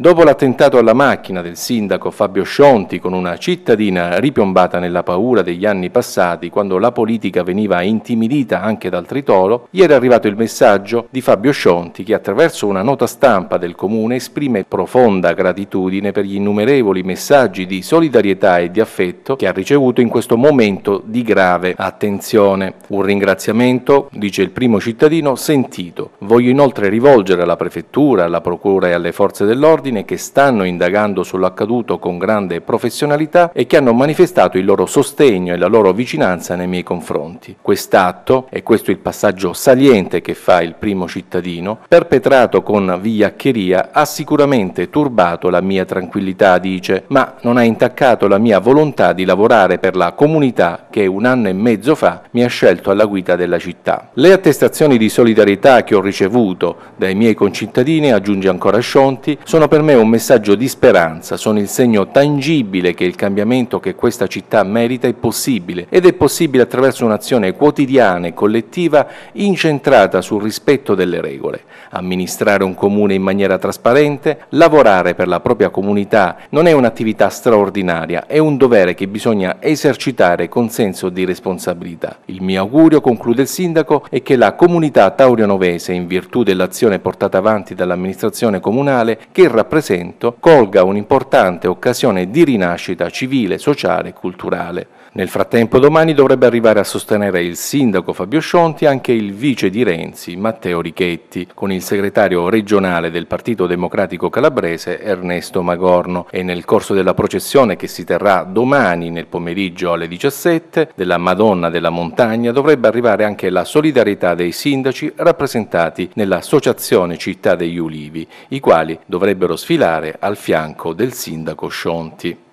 Dopo l'attentato alla macchina del sindaco Fabio Scionti con una cittadina ripiombata nella paura degli anni passati, quando la politica veniva intimidita anche dal tritolo, gli è arrivato il messaggio di Fabio Scionti che attraverso una nota stampa del comune esprime profonda gratitudine per gli innumerevoli messaggi di solidarietà e di affetto che ha ricevuto in questo momento di grave attenzione. Un ringraziamento, dice il primo cittadino, sentito. Voglio inoltre rivolgere alla prefettura, alla procura e alle forze dell'ordine dell'ordine che stanno indagando sull'accaduto con grande professionalità e che hanno manifestato il loro sostegno e la loro vicinanza nei miei confronti. Quest'atto, e questo è il passaggio saliente che fa il primo cittadino, perpetrato con vigliaccheria ha sicuramente turbato la mia tranquillità, dice, ma non ha intaccato la mia volontà di lavorare per la comunità che un anno e mezzo fa mi ha scelto alla guida della città. Le attestazioni di solidarietà che ho ricevuto dai miei concittadini, aggiunge ancora Scionti, sono per per me è un messaggio di speranza, sono il segno tangibile che il cambiamento che questa città merita è possibile ed è possibile attraverso un'azione quotidiana e collettiva incentrata sul rispetto delle regole. Amministrare un comune in maniera trasparente, lavorare per la propria comunità non è un'attività straordinaria, è un dovere che bisogna esercitare con senso di responsabilità. Il mio augurio, conclude il sindaco, è che la comunità taurianovese, in virtù dell'azione portata avanti dall'amministrazione comunale, che rappresenta rappresento colga un'importante occasione di rinascita civile, sociale e culturale. Nel frattempo domani dovrebbe arrivare a sostenere il sindaco Fabio Scionti anche il vice di Renzi Matteo Richetti, con il segretario regionale del Partito Democratico Calabrese Ernesto Magorno e nel corso della processione che si terrà domani nel pomeriggio alle 17 della Madonna della Montagna dovrebbe arrivare anche la solidarietà dei sindaci rappresentati nell'Associazione Città degli Ulivi, i quali dovrebbero sfilare al fianco del sindaco Scionti.